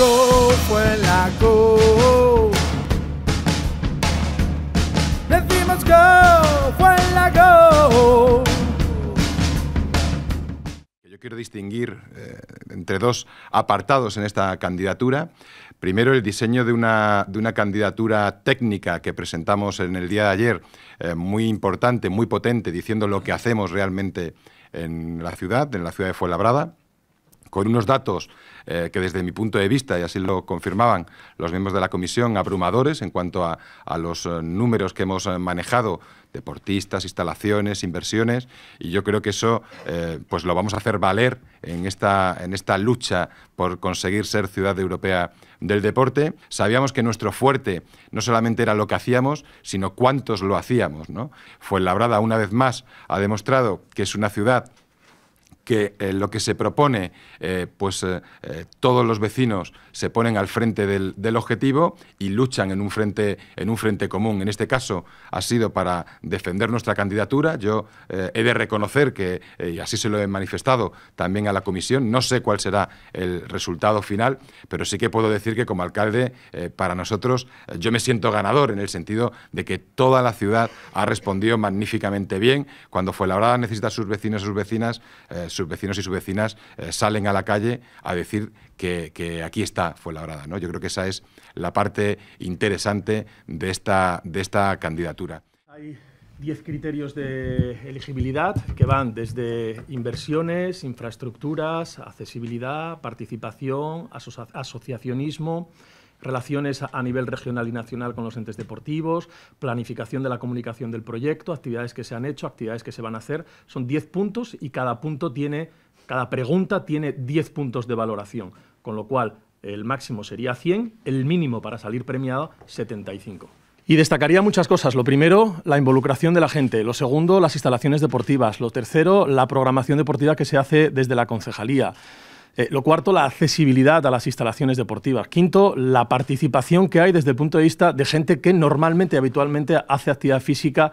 go, fue la Decimos go, Yo quiero distinguir eh, entre dos apartados en esta candidatura. Primero, el diseño de una, candidatura técnica que presentamos en el día de ayer, eh, muy importante, muy potente, diciendo lo que hacemos realmente en la ciudad, en la ciudad de Fuenlabrada con unos datos eh, que desde mi punto de vista, y así lo confirmaban los miembros de la comisión, abrumadores en cuanto a, los eh, números que hemos eh, manejado, deportistas, instalaciones, inversiones, y yo creo que eso pues lo vamos a hacer valer en esta, en esta lucha por conseguir ser ciudad europea del deporte. Sabíamos que nuestro fuerte no solamente era lo que hacíamos, sino cuántos lo hacíamos. ¿no? Fuenlabrada, una vez más, ha demostrado que es una ciudad que eh, lo que se propone, eh, pues eh, todos los vecinos se ponen al frente del, objetivo y luchan en un, frente, en un frente común. En este caso ha sido para defender nuestra candidatura. Yo he de reconocer que, y así se lo he manifestado también a la comisión, no sé cuál será el resultado final, pero sí que puedo decir que como alcalde, para nosotros, yo me siento ganador en el sentido de que toda la ciudad ha respondido magníficamente bien. Cuando fue la hora necesita a sus vecinos y sus vecinas, sus vecinos y sus vecinas eh, salen a la calle a decir que, aquí está fue Fuenlabrada. ¿no? Yo creo que esa es la parte interesante de esta, de esta candidatura. Hay 10 criterios de elegibilidad que van desde inversiones, infraestructuras, accesibilidad, participación, asociacionismo, relaciones a nivel regional y nacional con los entes deportivos, planificación de la comunicación del proyecto, actividades que se han hecho, actividades que se van a hacer. Son 10 puntos y cada punto tiene, cada pregunta tiene 10 puntos de valoración, con lo cual el máximo sería 100, el mínimo para salir premiado 75. Y destacaría muchas cosas. Lo primero, la involucración de la gente. Lo segundo, las instalaciones deportivas. Lo tercero, la programación deportiva que se hace desde la concejalía. Eh, lo cuarto, la accesibilidad a las instalaciones deportivas. Quinto, la participación que hay desde el punto de vista de gente que normalmente, habitualmente hace actividad física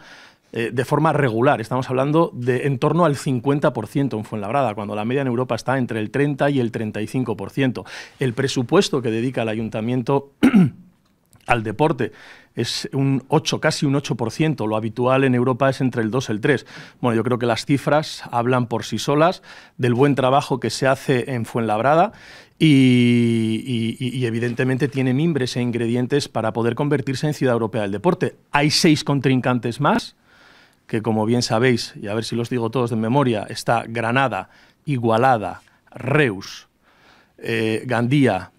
eh, de forma regular. Estamos hablando de en torno al 50% en Fuenlabrada, cuando la media en Europa está entre el 30 y el 35%. El presupuesto que dedica el ayuntamiento al deporte. Es un 8, casi un 8%. Lo habitual en Europa es entre el 2 y el 3. Bueno, yo creo que las cifras hablan por sí solas del buen trabajo que se hace en Fuenlabrada y, evidentemente tiene mimbres e ingredientes para poder convertirse en ciudad europea del deporte. Hay seis contrincantes más que como bien sabéis, y a ver si los digo todos de memoria, está Granada, Igualada, Reus, eh, Gandía,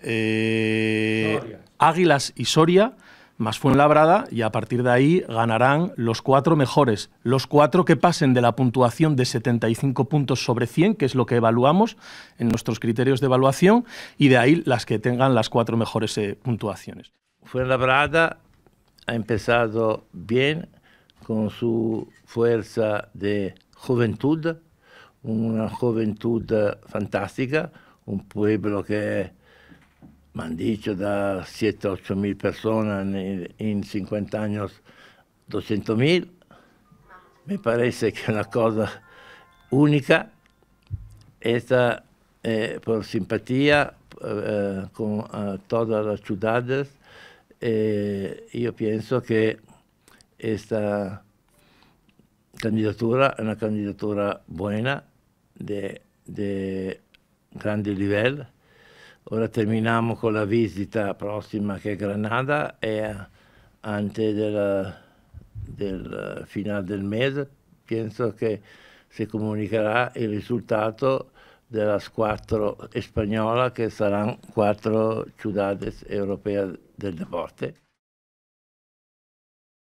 eh, Águilas y Soria, más Fuenlabrada, y a partir de ahí ganarán los cuatro mejores. Los cuatro que pasen de la puntuación de 75 puntos sobre 100, que es lo que evaluamos en nuestros criterios de evaluación, y de ahí las que tengan las cuatro mejores eh, puntuaciones. Fuenlabrada ha empezado bien con su fuerza de juventud, una juventud eh, fantástica, un pueblo que me han dicho, da 7 a 8 mil personas en, 50 años, 200 mil. Me parece que es una cosa única. Esta eh, por simpatía eh, con eh, todas las ciudades, yo pienso que esta candidatura es una candidatura buena, de, de grande nivel. Ora terminiamo con la visita prossima che è Granada e antes della, del finale del mese penso che si comunicherà il risultato della squadra spagnola che saranno quattro ciudades europee del deporte.